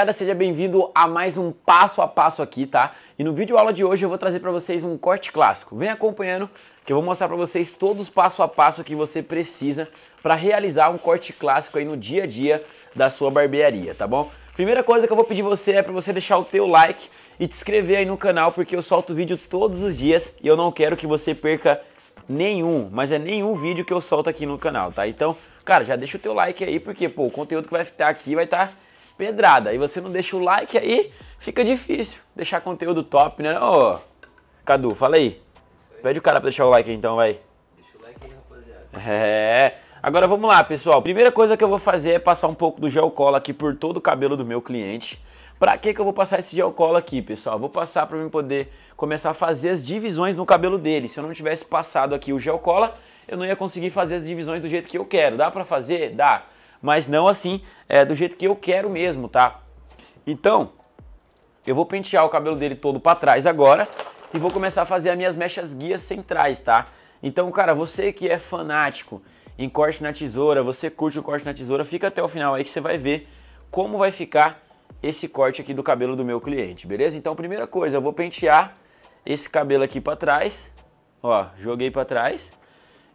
Rapaziada, seja bem-vindo a mais um passo a passo aqui, tá? E no vídeo aula de hoje eu vou trazer para vocês um corte clássico. Vem acompanhando que eu vou mostrar para vocês todos os passo a passo que você precisa para realizar um corte clássico aí no dia a dia da sua barbearia, tá bom? Primeira coisa que eu vou pedir você é para você deixar o teu like e te inscrever aí no canal porque eu solto vídeo todos os dias e eu não quero que você perca nenhum, mas é nenhum vídeo que eu solto aqui no canal, tá? Então, cara, já deixa o teu like aí porque pô, o conteúdo que vai ficar aqui vai estar tá pedrada. E você não deixa o like aí, fica difícil deixar conteúdo top, né? Ô, Cadu, fala aí. Pede o cara pra deixar o like aí, então, vai. Deixa o like aí, rapaziada. É. Agora vamos lá, pessoal. Primeira coisa que eu vou fazer é passar um pouco do gel cola aqui por todo o cabelo do meu cliente. Pra que que eu vou passar esse gel cola aqui, pessoal? vou passar pra mim poder começar a fazer as divisões no cabelo dele. Se eu não tivesse passado aqui o gel cola, eu não ia conseguir fazer as divisões do jeito que eu quero. Dá pra fazer? Dá mas não assim, é, do jeito que eu quero mesmo, tá? Então, eu vou pentear o cabelo dele todo para trás agora e vou começar a fazer as minhas mechas guias centrais, tá? Então, cara, você que é fanático em corte na tesoura, você curte o corte na tesoura, fica até o final aí que você vai ver como vai ficar esse corte aqui do cabelo do meu cliente, beleza? Então, primeira coisa, eu vou pentear esse cabelo aqui para trás, ó, joguei para trás.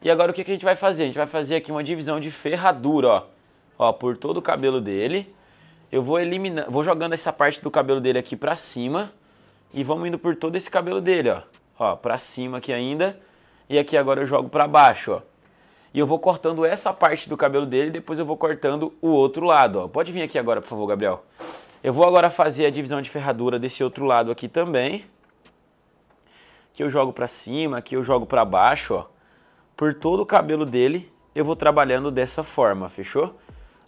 E agora o que, que a gente vai fazer? A gente vai fazer aqui uma divisão de ferradura, ó ó, por todo o cabelo dele. Eu vou eliminando, vou jogando essa parte do cabelo dele aqui pra cima e vamos indo por todo esse cabelo dele, ó. Ó, pra cima aqui ainda e aqui agora eu jogo pra baixo, ó. E eu vou cortando essa parte do cabelo dele, depois eu vou cortando o outro lado, ó. Pode vir aqui agora, por favor, Gabriel. Eu vou agora fazer a divisão de ferradura desse outro lado aqui também. Aqui eu jogo pra cima, aqui eu jogo pra baixo, ó. Por todo o cabelo dele, eu vou trabalhando dessa forma, fechou?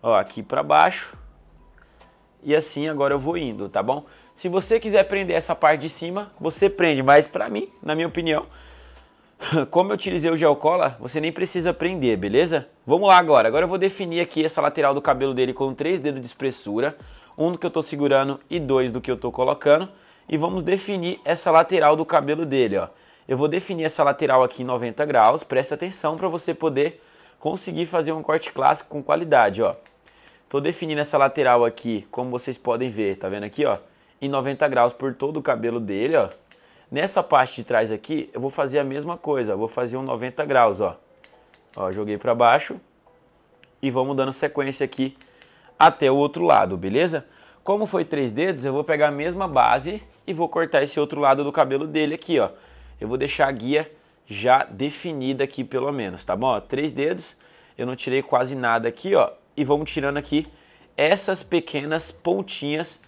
ó, aqui para baixo. E assim agora eu vou indo, tá bom? Se você quiser prender essa parte de cima, você prende, mas para mim, na minha opinião, como eu utilizei o gel cola, você nem precisa prender, beleza? Vamos lá agora. Agora eu vou definir aqui essa lateral do cabelo dele com três dedos de espessura, um do que eu tô segurando e dois do que eu tô colocando, e vamos definir essa lateral do cabelo dele, ó. Eu vou definir essa lateral aqui em 90 graus, presta atenção para você poder conseguir fazer um corte clássico com qualidade, ó. Tô definindo essa lateral aqui, como vocês podem ver, tá vendo aqui, ó? Em 90 graus por todo o cabelo dele, ó. Nessa parte de trás aqui, eu vou fazer a mesma coisa, vou fazer um 90 graus, ó. Ó, joguei para baixo e vamos dando sequência aqui até o outro lado, beleza? Como foi três dedos, eu vou pegar a mesma base e vou cortar esse outro lado do cabelo dele aqui, ó. Eu vou deixar a guia já definida aqui pelo menos, tá bom? Ó, três dedos, eu não tirei quase nada aqui, ó e vamos tirando aqui essas pequenas pontinhas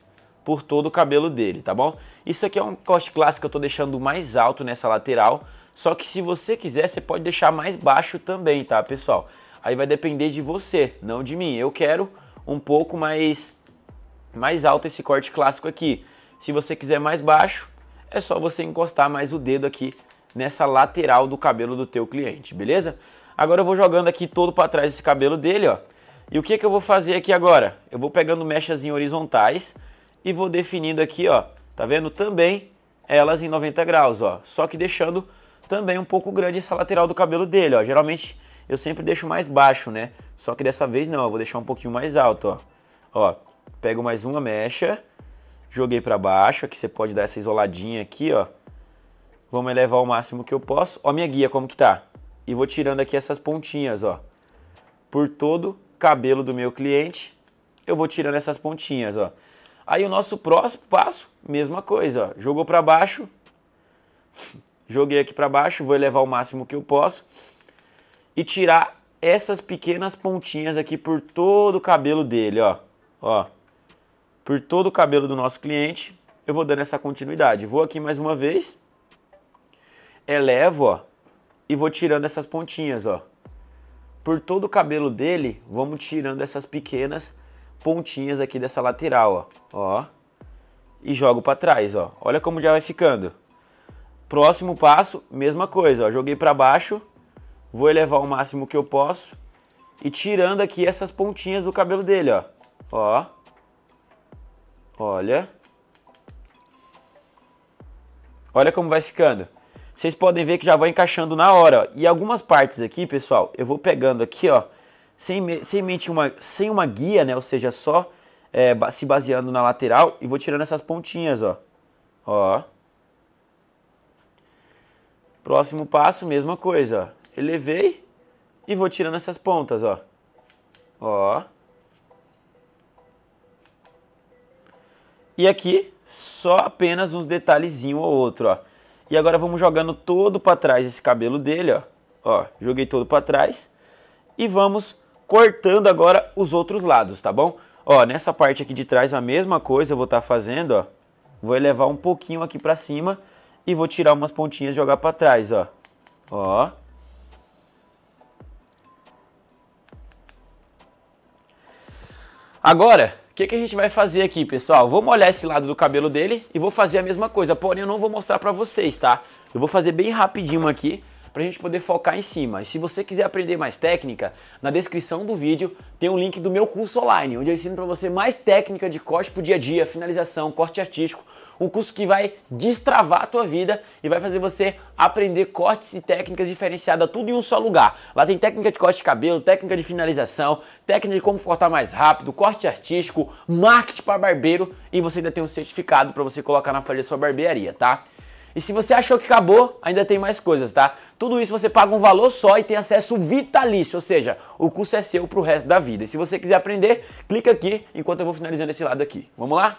por todo o cabelo dele, tá bom? Isso aqui é um corte clássico que eu tô deixando mais alto nessa lateral, só que se você quiser, você pode deixar mais baixo também, tá, pessoal? Aí vai depender de você, não de mim. Eu quero um pouco mais, mais alto esse corte clássico aqui. Se você quiser mais baixo, é só você encostar mais o dedo aqui nessa lateral do cabelo do teu cliente, beleza? Agora eu vou jogando aqui todo para trás esse cabelo dele, ó. E o que, que eu vou fazer aqui agora? Eu vou pegando mechas horizontais e vou definindo aqui, ó, tá vendo? Também elas em 90 graus, ó, só que deixando também um pouco grande essa lateral do cabelo dele, ó. Geralmente eu sempre deixo mais baixo, né? Só que dessa vez não, eu vou deixar um pouquinho mais alto, ó. Ó, pego mais uma mecha, joguei para baixo, aqui você pode dar essa isoladinha aqui, ó. Vamos elevar o máximo que eu posso. Ó minha guia como que tá. E vou tirando aqui essas pontinhas, ó. Por todo cabelo do meu cliente, eu vou tirando essas pontinhas, ó. Aí o nosso próximo passo, mesma coisa, ó. Jogou para baixo, joguei aqui para baixo, vou elevar o máximo que eu posso e tirar essas pequenas pontinhas aqui por todo o cabelo dele, ó. Ó. Por todo o cabelo do nosso cliente, eu vou dando essa continuidade. Vou aqui mais uma vez, elevo, ó, e vou tirando essas pontinhas, ó por todo o cabelo dele, vamos tirando essas pequenas pontinhas aqui dessa lateral, ó. ó e jogo para trás, ó. Olha como já vai ficando. Próximo passo, mesma coisa, ó. Joguei para baixo, vou elevar o máximo que eu posso e tirando aqui essas pontinhas do cabelo dele, ó. Ó. Olha. Olha como vai ficando vocês podem ver que já vai encaixando na hora. E algumas partes aqui, pessoal, eu vou pegando aqui, ó, sem, sem mente uma, sem uma guia, né? Ou seja, só é, se baseando na lateral e vou tirando essas pontinhas, ó. Ó. Próximo passo, mesma coisa, ó. Elevei e vou tirando essas pontas, ó. Ó. E aqui, só apenas uns detalhezinho ou outro, ó. E agora vamos jogando todo para trás esse cabelo dele, ó. Ó, joguei todo para trás. E vamos cortando agora os outros lados, tá bom? Ó, nessa parte aqui de trás a mesma coisa eu vou estar tá fazendo, ó. Vou elevar um pouquinho aqui para cima e vou tirar umas pontinhas e jogar para trás, ó. Ó. Agora, que, que a gente vai fazer aqui, pessoal? Vou molhar esse lado do cabelo dele e vou fazer a mesma coisa, porém eu não vou mostrar pra vocês, tá? Eu vou fazer bem rapidinho aqui pra gente poder focar em cima. E se você quiser aprender mais técnica, na descrição do vídeo tem um link do meu curso online, onde eu ensino pra você mais técnica de corte pro dia a dia, finalização, corte artístico, o curso que vai destravar a tua vida e vai fazer você aprender cortes e técnicas diferenciadas tudo em um só lugar. Lá tem técnica de corte de cabelo, técnica de finalização, técnica de como cortar mais rápido, corte artístico, marketing para barbeiro e você ainda tem um certificado para você colocar na parede da sua barbearia, tá? E se você achou que acabou, ainda tem mais coisas, tá? Tudo isso você paga um valor só e tem acesso vitalício, ou seja, o curso é seu pro resto da vida. E se você quiser aprender, clica aqui enquanto eu vou finalizando esse lado aqui. Vamos lá?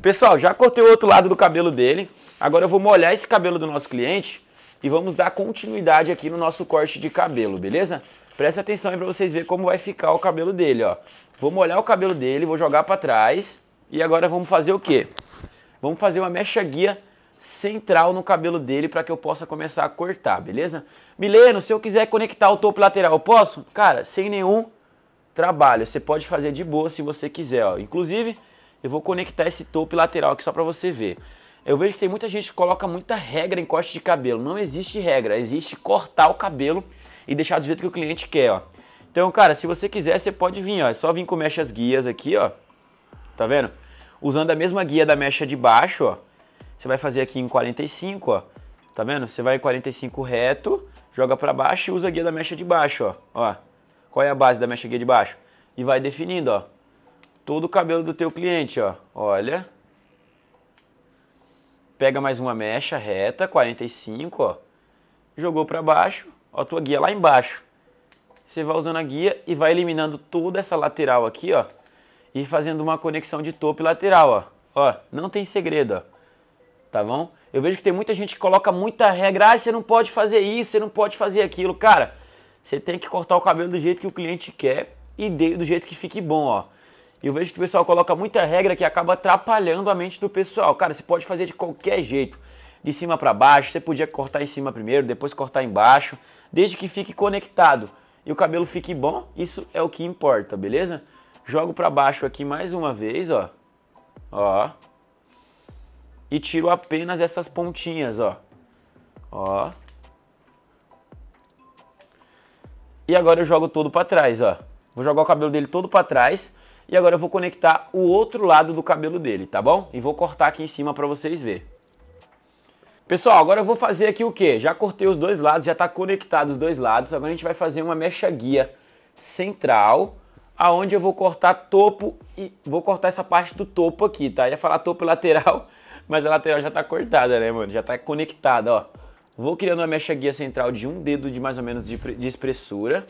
Pessoal, já cortei o outro lado do cabelo dele. Agora eu vou molhar esse cabelo do nosso cliente e vamos dar continuidade aqui no nosso corte de cabelo, beleza? Presta atenção aí pra vocês verem como vai ficar o cabelo dele, ó. Vou molhar o cabelo dele, vou jogar pra trás e agora vamos fazer o quê? Vamos fazer uma mecha guia central no cabelo dele para que eu possa começar a cortar, beleza? Mileno, se eu quiser conectar o topo lateral, eu posso? Cara, sem nenhum trabalho. Você pode fazer de boa se você quiser, ó. Inclusive, eu vou conectar esse topo lateral aqui só para você ver. Eu vejo que tem muita gente que coloca muita regra em corte de cabelo. Não existe regra, existe cortar o cabelo e deixar do jeito que o cliente quer, ó. Então, cara, se você quiser, você pode vir, ó. É só vir com mechas guias aqui, ó. Tá vendo? Usando a mesma guia da mecha de baixo, ó. Você vai fazer aqui em 45, ó. Tá vendo? Você vai em 45 reto, joga para baixo e usa a guia da mecha de baixo, ó. Ó. Qual é a base da mecha guia de baixo? E vai definindo, ó todo o cabelo do teu cliente, ó. Olha. Pega mais uma mecha reta, 45, ó. Jogou para baixo, ó, a tua guia lá embaixo. Você vai usando a guia e vai eliminando toda essa lateral aqui, ó. E fazendo uma conexão de topo e lateral, ó. Ó, não tem segredo, ó. Tá bom? Eu vejo que tem muita gente que coloca muita regra. Ah, você não pode fazer isso, você não pode fazer aquilo. Cara, você tem que cortar o cabelo do jeito que o cliente quer e do jeito que fique bom, ó. Eu vejo que o pessoal coloca muita regra que acaba atrapalhando a mente do pessoal. Cara, você pode fazer de qualquer jeito, de cima para baixo, você podia cortar em cima primeiro, depois cortar embaixo, desde que fique conectado e o cabelo fique bom, isso é o que importa, beleza? Jogo para baixo aqui mais uma vez, ó. Ó. E tiro apenas essas pontinhas, ó. Ó. E agora eu jogo todo para trás, ó. Vou jogar o cabelo dele todo para trás. E agora eu vou conectar o outro lado do cabelo dele, tá bom? E vou cortar aqui em cima para vocês verem. Pessoal, agora eu vou fazer aqui o que? Já cortei os dois lados, já está conectado os dois lados. Agora a gente vai fazer uma mecha guia central, aonde eu vou cortar topo e vou cortar essa parte do topo aqui, tá? ia falar topo lateral, mas a lateral já está cortada, né, mano? Já está conectada, ó. Vou criando uma mecha guia central de um dedo de mais ou menos de, de espessura.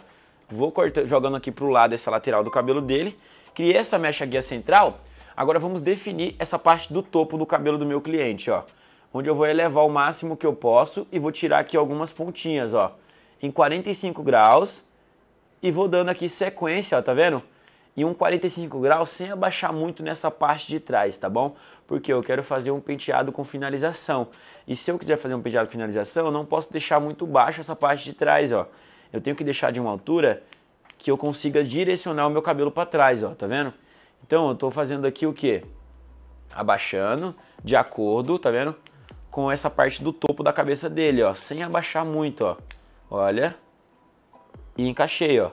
Vou cortando, jogando aqui pro lado essa lateral do cabelo dele. Criei essa mecha guia central, agora vamos definir essa parte do topo do cabelo do meu cliente, ó. Onde eu vou elevar o máximo que eu posso e vou tirar aqui algumas pontinhas, ó. Em 45 graus e vou dando aqui sequência, ó, tá vendo? E um 45 graus sem abaixar muito nessa parte de trás, tá bom? Porque eu quero fazer um penteado com finalização. E se eu quiser fazer um penteado com finalização, eu não posso deixar muito baixo essa parte de trás, ó. Eu tenho que deixar de uma altura que eu consiga direcionar o meu cabelo para trás, ó, tá vendo? Então eu tô fazendo aqui o que, Abaixando de acordo, tá vendo? Com essa parte do topo da cabeça dele, ó, sem abaixar muito, ó. Olha. E encaixei, ó.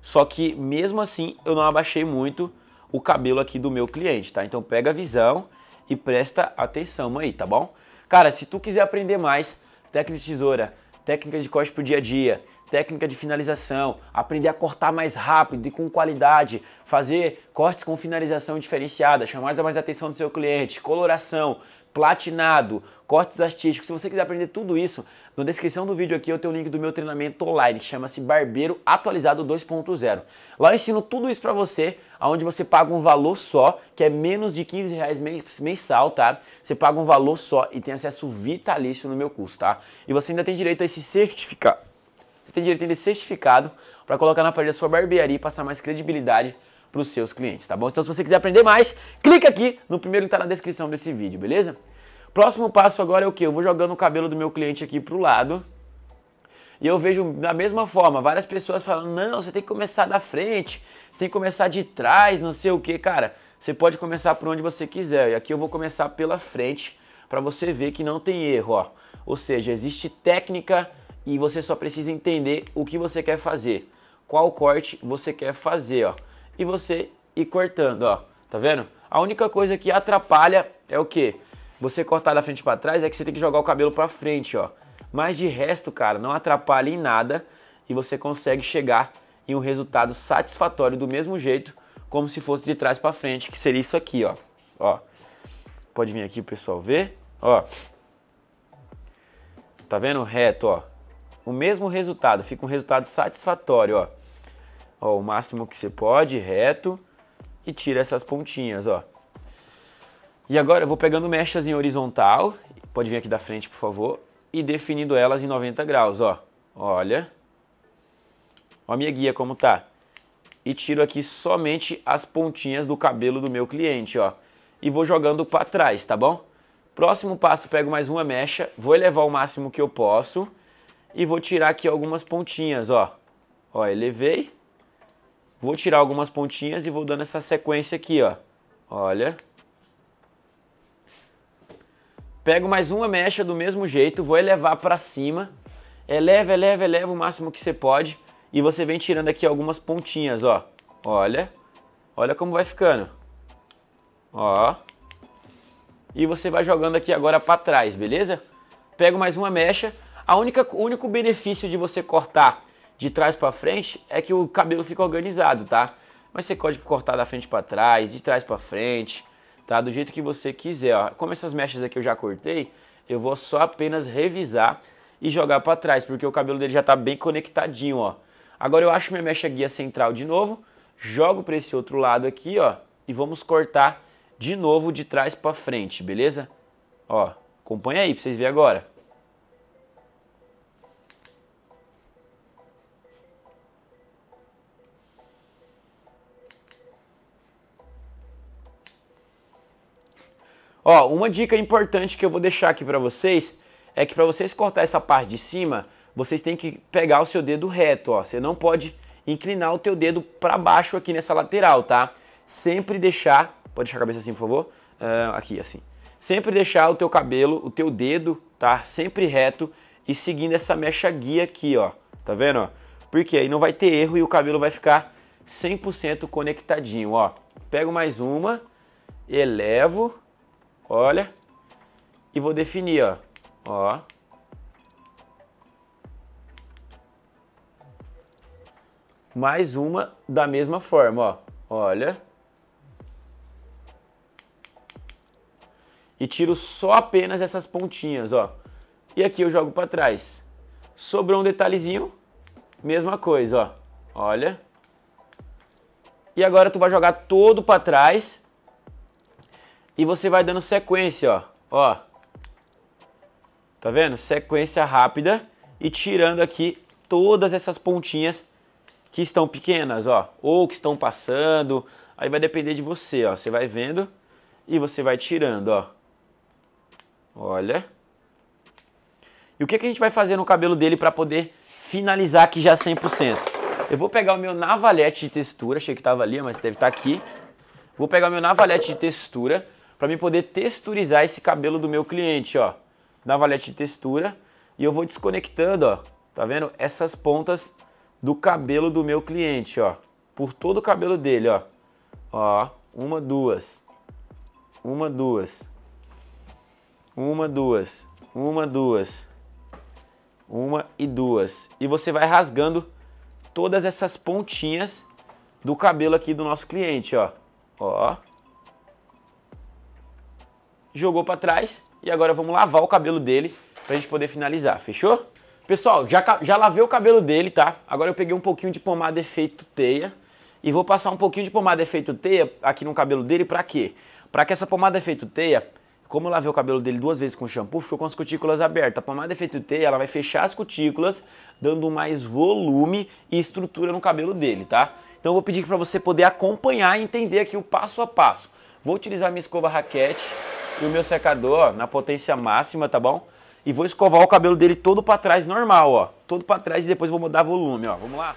Só que mesmo assim eu não abaixei muito o cabelo aqui do meu cliente, tá? Então pega a visão e presta atenção aí, tá bom? Cara, se tu quiser aprender mais técnicas de tesoura, técnicas de corte pro dia a dia, técnica de finalização, aprender a cortar mais rápido e com qualidade, fazer cortes com finalização diferenciada, chamar mais a atenção do seu cliente, coloração, platinado, cortes artísticos. Se você quiser aprender tudo isso, na descrição do vídeo aqui eu tenho o link do meu treinamento online que chama-se Barbeiro Atualizado 2.0. Lá eu ensino tudo isso para você, aonde você paga um valor só, que é menos de 15 reais mensal, tá? Você paga um valor só e tem acesso vitalício no meu curso, tá? E você ainda tem direito a esse certificado você tem direito a ter certificado para colocar na parede da sua barbearia e passar mais credibilidade para os seus clientes, tá bom? Então se você quiser aprender mais, clica aqui no primeiro que está na descrição desse vídeo, beleza? Próximo passo agora é o que? Eu vou jogando o cabelo do meu cliente aqui para o lado, e eu vejo da mesma forma várias pessoas falando: não, você tem que começar da frente, você tem que começar de trás, não sei o que, cara. Você pode começar por onde você quiser. E aqui eu vou começar pela frente para você ver que não tem erro, ó. Ou seja, existe técnica e você só precisa entender o que você quer fazer, qual corte você quer fazer, ó. E você ir cortando, ó. Tá vendo? A única coisa que atrapalha é o que? Você cortar da frente para trás é que você tem que jogar o cabelo para frente, ó. Mas de resto, cara, não atrapalha em nada e você consegue chegar em um resultado satisfatório do mesmo jeito, como se fosse de trás para frente, que seria isso aqui, ó. Ó. Pode vir aqui o pessoal ver, ó. Tá vendo? Reto, ó o mesmo resultado, fica um resultado satisfatório, ó. ó o máximo que você pode, reto, e tira essas pontinhas, ó. E agora eu vou pegando mechas em horizontal, pode vir aqui da frente, por favor, e definindo elas em 90 graus, ó. Olha. Ó a minha guia como tá. E tiro aqui somente as pontinhas do cabelo do meu cliente, ó. E vou jogando para trás, tá bom? Próximo passo, pego mais uma mecha, vou elevar o máximo que eu posso e vou tirar aqui algumas pontinhas, ó. Ó, elevei. Vou tirar algumas pontinhas e vou dando essa sequência aqui, ó. Olha. Pego mais uma mecha do mesmo jeito, vou elevar para cima. Eleva, eleva, eleva o máximo que você pode. E você vem tirando aqui algumas pontinhas, ó. Olha. Olha como vai ficando. Ó. E você vai jogando aqui agora para trás, beleza? Pego mais uma mecha a única, o único benefício de você cortar de trás para frente é que o cabelo fica organizado, tá? Mas você pode cortar da frente para trás, de trás para frente, tá? Do jeito que você quiser, ó. Como essas mechas aqui eu já cortei, eu vou só apenas revisar e jogar para trás, porque o cabelo dele já tá bem conectadinho, ó. Agora eu acho minha mecha guia central de novo, jogo para esse outro lado aqui, ó, e vamos cortar de novo de trás para frente, beleza? Ó, acompanha aí para vocês verem agora. Ó, uma dica importante que eu vou deixar aqui para vocês é que para vocês cortar essa parte de cima, vocês têm que pegar o seu dedo reto, ó. Você não pode inclinar o teu dedo para baixo aqui nessa lateral, tá? Sempre deixar, pode deixar a cabeça assim, por favor, uh, aqui assim. Sempre deixar o teu cabelo, o teu dedo, tá? Sempre reto e seguindo essa mecha guia aqui, ó. Tá vendo, ó? Porque aí não vai ter erro e o cabelo vai ficar 100% conectadinho, ó. Pego mais uma, elevo olha, e vou definir, ó, ó. Mais uma da mesma forma, ó, olha. E tiro só apenas essas pontinhas, ó. E aqui eu jogo para trás. Sobrou um detalhezinho, mesma coisa, ó. Olha. E agora tu vai jogar todo para trás e você vai dando sequência, ó. Ó. Tá vendo? Sequência rápida e tirando aqui todas essas pontinhas que estão pequenas, ó, ou que estão passando. Aí vai depender de você, ó. Você vai vendo e você vai tirando, ó. Olha. E o que, é que a gente vai fazer no cabelo dele para poder finalizar aqui já 100%? Eu vou pegar o meu navalete de textura, achei que tava ali, mas deve estar tá aqui. Vou pegar o meu navalete de textura para mim poder texturizar esse cabelo do meu cliente, ó. Na valete de textura e eu vou desconectando, ó. Tá vendo? Essas pontas do cabelo do meu cliente, ó. Por todo o cabelo dele, ó. Ó, uma, duas. Uma, duas. Uma, duas. Uma, duas. Uma e duas. E você vai rasgando todas essas pontinhas do cabelo aqui do nosso cliente, ó. Ó jogou para trás e agora vamos lavar o cabelo dele pra gente poder finalizar, fechou? Pessoal, já, já lavei o cabelo dele, tá? Agora eu peguei um pouquinho de pomada efeito teia e vou passar um pouquinho de pomada efeito teia aqui no cabelo dele pra quê? Pra que essa pomada efeito teia, como eu lavei o cabelo dele duas vezes com shampoo, ficou com as cutículas abertas. A pomada efeito teia, ela vai fechar as cutículas, dando mais volume e estrutura no cabelo dele, tá? Então eu vou pedir para você poder acompanhar e entender aqui o passo a passo. Vou utilizar minha escova raquete e o meu secador ó, na potência máxima, tá bom? E vou escovar o cabelo dele todo para trás, normal, ó. Todo para trás e depois vou mudar volume, ó. Vamos lá?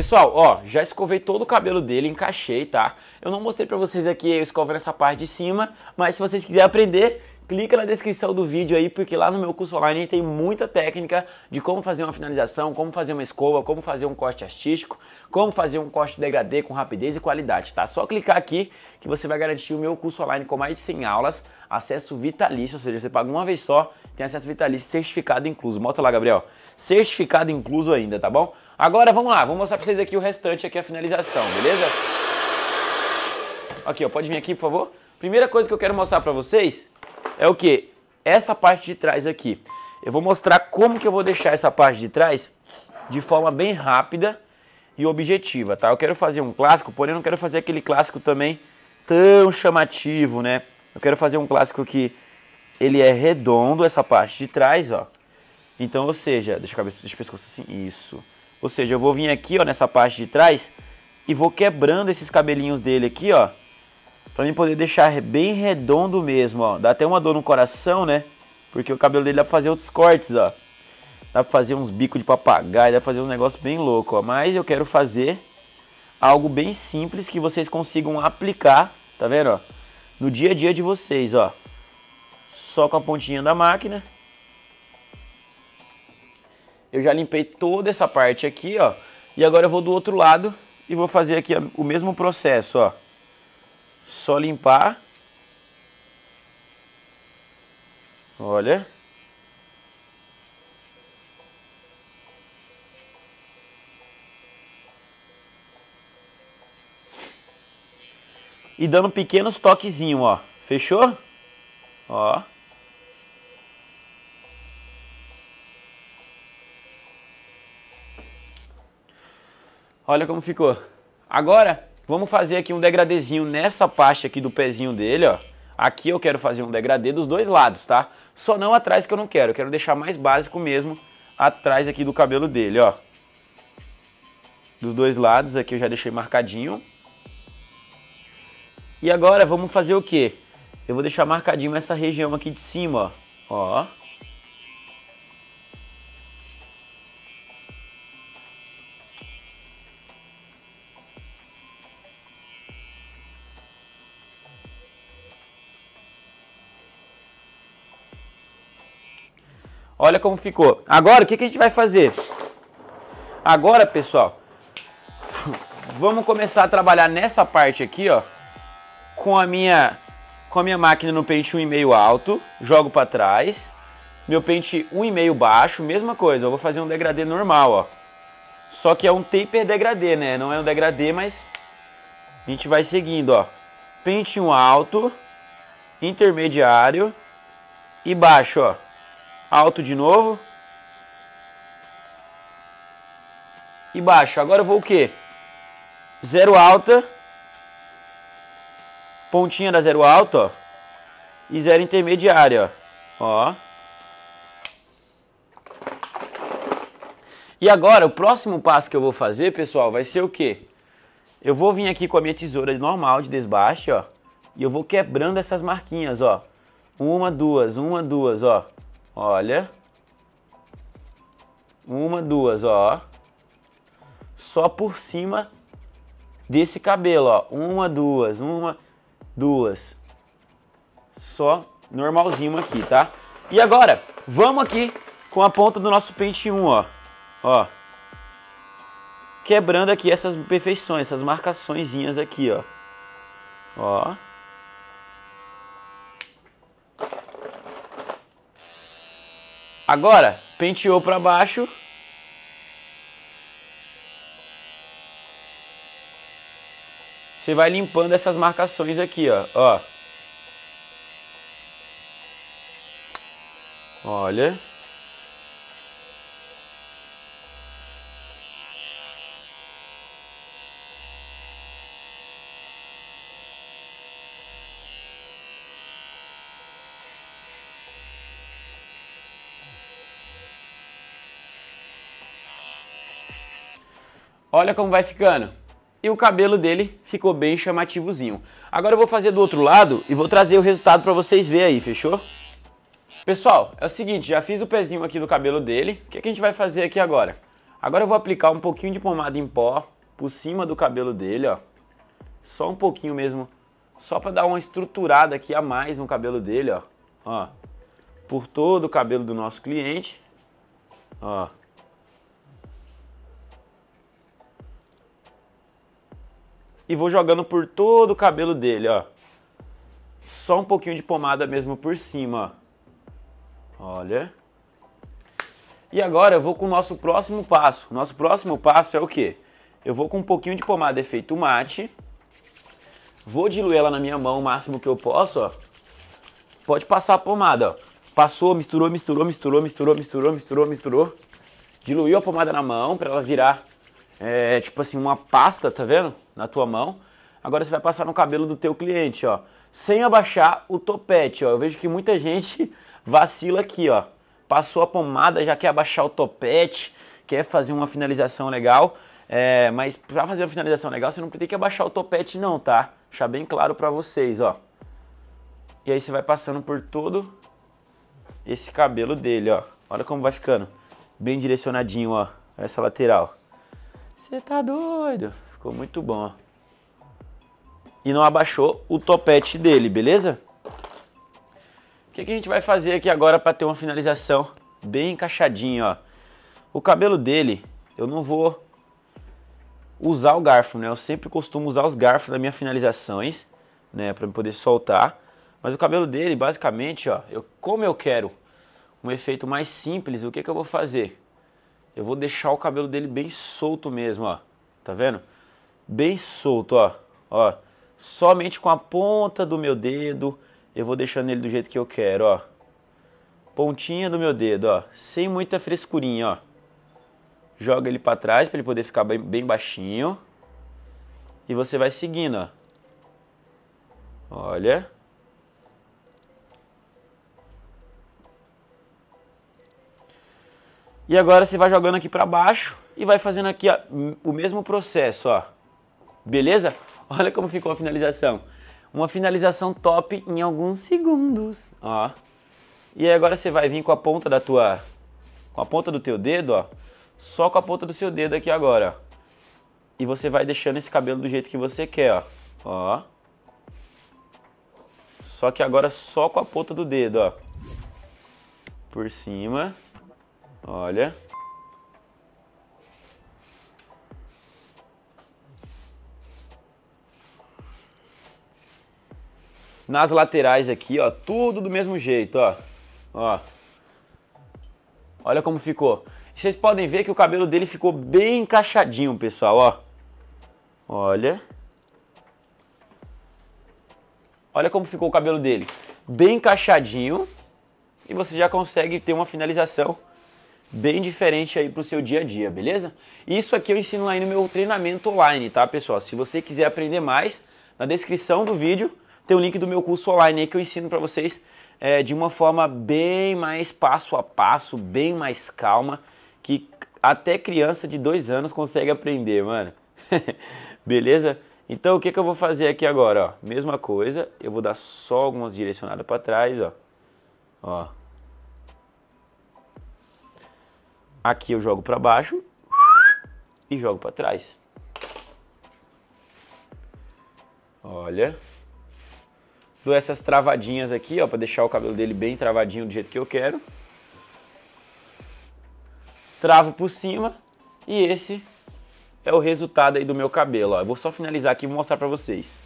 Pessoal, ó, já escovei todo o cabelo dele, encaixei, tá? Eu não mostrei pra vocês aqui a escova nessa parte de cima, mas se vocês quiserem aprender, clica na descrição do vídeo aí, porque lá no meu curso online tem muita técnica de como fazer uma finalização, como fazer uma escova, como fazer um corte artístico, como fazer um corte degradê com rapidez e qualidade, tá? Só clicar aqui que você vai garantir o meu curso online com mais de 100 aulas, acesso vitalício, ou seja, você paga uma vez só, tem acesso vitalício certificado incluso. Mostra lá, Gabriel. Certificado incluso ainda, tá bom? Agora vamos lá, vou mostrar pra vocês aqui o restante, aqui a finalização, beleza? Aqui, ó, pode vir aqui, por favor? Primeira coisa que eu quero mostrar pra vocês é o que? Essa parte de trás aqui. Eu vou mostrar como que eu vou deixar essa parte de trás de forma bem rápida e objetiva, tá? Eu quero fazer um clássico, porém não quero fazer aquele clássico também tão chamativo, né? Eu quero fazer um clássico que ele é redondo, essa parte de trás, ó. Então, ou seja, deixa a cabeça, deixa o pescoço assim, isso. Ou seja, eu vou vir aqui, ó, nessa parte de trás e vou quebrando esses cabelinhos dele aqui, ó. Pra mim poder deixar bem redondo mesmo, ó. Dá até uma dor no coração, né? Porque o cabelo dele dá pra fazer outros cortes, ó. Dá pra fazer uns bicos de papagaio, dá pra fazer uns negócios bem loucos ó. Mas eu quero fazer algo bem simples que vocês consigam aplicar, tá vendo, ó? No dia a dia de vocês, ó. Só com a pontinha da máquina. Eu já limpei toda essa parte aqui, ó. E agora eu vou do outro lado e vou fazer aqui o mesmo processo, ó. Só limpar. Olha. E dando pequenos toquezinhos, ó. Fechou? Ó. Olha como ficou. Agora, vamos fazer aqui um degradêzinho nessa parte aqui do pezinho dele, ó. Aqui eu quero fazer um degradê dos dois lados, tá? Só não atrás que eu não quero, eu quero deixar mais básico mesmo atrás aqui do cabelo dele, ó. Dos dois lados aqui eu já deixei marcadinho. E agora vamos fazer o quê? Eu vou deixar marcadinho essa região aqui de cima, ó. Ó. Olha como ficou. Agora, o que, que a gente vai fazer? Agora, pessoal, vamos começar a trabalhar nessa parte aqui, ó, com a minha com a minha máquina no pente 1,5 alto, jogo para trás, meu pente 1,5 baixo, mesma coisa, eu vou fazer um degradê normal, ó. Só que é um taper degradê, né? Não é um degradê, mas a gente vai seguindo, ó. Pente 1 alto, intermediário e baixo, ó. Alto de novo. E baixo. Agora eu vou o quê? Zero alta. Pontinha da zero alta, ó. E zero intermediária, ó. Ó. E agora, o próximo passo que eu vou fazer, pessoal, vai ser o quê? Eu vou vir aqui com a minha tesoura normal de desbaste, ó. E eu vou quebrando essas marquinhas, ó. Uma, duas, uma, duas, ó. Olha. Uma, duas, ó. Só por cima desse cabelo, ó. Uma, duas, uma, duas. Só normalzinho aqui, tá? E agora, vamos aqui com a ponta do nosso pente 1, ó. Ó. Quebrando aqui essas perfeições, essas marcaçõezinhas aqui, ó. Ó. Agora, penteou para baixo. Você vai limpando essas marcações aqui, ó. ó. Olha. Olha como vai ficando. E o cabelo dele ficou bem chamativozinho. Agora eu vou fazer do outro lado e vou trazer o resultado para vocês verem aí, fechou? Pessoal, é o seguinte, já fiz o pezinho aqui do cabelo dele. O que, é que a gente vai fazer aqui agora? Agora eu vou aplicar um pouquinho de pomada em pó por cima do cabelo dele, ó. Só um pouquinho mesmo, só para dar uma estruturada aqui a mais no cabelo dele, ó. Ó, por todo o cabelo do nosso cliente, ó. e vou jogando por todo o cabelo dele, ó. Só um pouquinho de pomada mesmo por cima, ó. Olha. E agora eu vou com o nosso próximo passo. Nosso próximo passo é o quê? Eu vou com um pouquinho de pomada efeito mate. Vou diluir ela na minha mão o máximo que eu posso, ó. Pode passar a pomada, ó. Passou, misturou, misturou, misturou, misturou, misturou, misturou, misturou. Diluiu a pomada na mão para ela virar, é, tipo assim, uma pasta, tá vendo? na tua mão. Agora você vai passar no cabelo do teu cliente, ó, sem abaixar o topete, ó. Eu vejo que muita gente vacila aqui, ó. Passou a pomada, já quer abaixar o topete, quer fazer uma finalização legal, é, mas para fazer uma finalização legal, você não tem que abaixar o topete não, tá? Deixar bem claro para vocês, ó. E aí você vai passando por todo esse cabelo dele, ó. Olha como vai ficando. Bem direcionadinho, ó. Essa lateral. Você tá doido? Ficou muito bom, ó. E não abaixou o topete dele, beleza? O que, que a gente vai fazer aqui agora para ter uma finalização bem encaixadinha, ó. O cabelo dele, eu não vou usar o garfo, né? Eu sempre costumo usar os garfos nas minhas finalizações, né? Pra poder soltar. Mas o cabelo dele, basicamente, ó, eu, como eu quero um efeito mais simples, o que, que eu vou fazer? Eu vou deixar o cabelo dele bem solto mesmo, ó. Tá vendo? bem solto, ó. Ó, somente com a ponta do meu dedo eu vou deixando ele do jeito que eu quero, ó. Pontinha do meu dedo, ó, sem muita frescurinha, ó. Joga ele para trás para ele poder ficar bem, bem baixinho. E você vai seguindo, ó. Olha. E agora você vai jogando aqui para baixo e vai fazendo aqui ó, o mesmo processo, ó. Beleza? Olha como ficou a finalização. Uma finalização top em alguns segundos, ó. E aí agora você vai vir com a ponta da tua... Com a ponta do teu dedo, ó. Só com a ponta do seu dedo aqui agora, ó. E você vai deixando esse cabelo do jeito que você quer, ó. Ó. Só que agora só com a ponta do dedo, ó. Por cima. Olha. Nas laterais aqui, ó, tudo do mesmo jeito, ó. Ó. Olha como ficou. Vocês podem ver que o cabelo dele ficou bem encaixadinho, pessoal, ó. Olha. Olha como ficou o cabelo dele. Bem encaixadinho. E você já consegue ter uma finalização bem diferente aí para o seu dia a dia, beleza? Isso aqui eu ensino aí no meu treinamento online, tá, pessoal? Se você quiser aprender mais, na descrição do vídeo tem o link do meu curso online aí que eu ensino para vocês é, de uma forma bem mais passo a passo, bem mais calma, que até criança de dois anos consegue aprender, mano. Beleza? Então o que, que eu vou fazer aqui agora? Ó? Mesma coisa, eu vou dar só algumas direcionadas para trás, ó. ó. Aqui eu jogo para baixo e jogo para trás. Olha dou essas travadinhas aqui, ó, para deixar o cabelo dele bem travadinho do jeito que eu quero. Travo por cima e esse é o resultado aí do meu cabelo, ó. Eu vou só finalizar aqui e vou mostrar para vocês.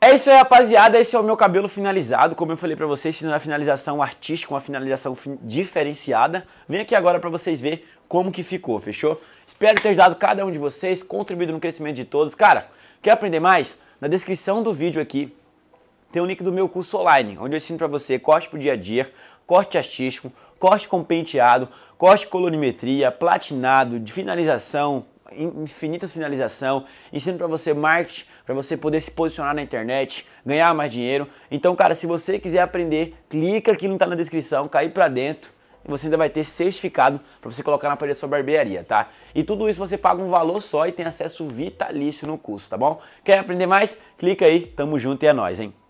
É isso aí, rapaziada. Esse é o meu cabelo finalizado. Como eu falei pra vocês, fiz uma finalização artística, uma finalização diferenciada. Vem aqui agora pra vocês verem como que ficou, fechou? Espero ter ajudado cada um de vocês, contribuído no crescimento de todos. Cara, quer aprender mais? Na descrição do vídeo aqui tem o link do meu curso online, onde eu ensino para você corte pro dia a dia, corte artístico, corte com penteado, corte colorimetria, platinado, de finalização, infinitas finalização, ensino para você marketing, para você poder se posicionar na internet, ganhar mais dinheiro. Então, cara, se você quiser aprender, clica aqui no tá na descrição, cair para dentro e você ainda vai ter certificado para você colocar na parede da sua barbearia, tá? E tudo isso você paga um valor só e tem acesso vitalício no curso, tá bom? Quer aprender mais? Clica aí, tamo junto e é nóis, hein?